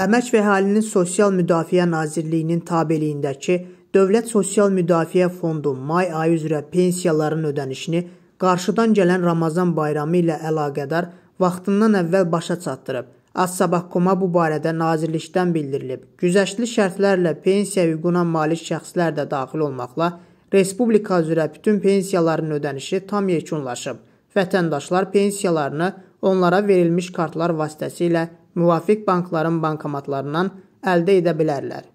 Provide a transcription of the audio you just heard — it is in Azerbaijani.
Əmək və Əhalinin Sosial Müdafiə Nazirliyinin tabeliyindəki Dövlət Sosial Müdafiə Fondu may ayı üzrə pensiyaların ödənişini qarşıdan gələn Ramazan bayramı ilə əlaqədar vaxtından əvvəl başa çatdırıb. Az sabah KOMA bu barədə nazirlikdən bildirilib. Güzəştli şərtlərlə pensiya hüququna malik şəxslər də daxil olmaqla respublika üzrə bütün pensiyaların ödənişi tam yekunlaşıb. Vətəndaşlar pensiyalarını onlara verilmiş kartlar vasitəsilə müvafiq bankların bankomatlarından əldə edə bilərlər.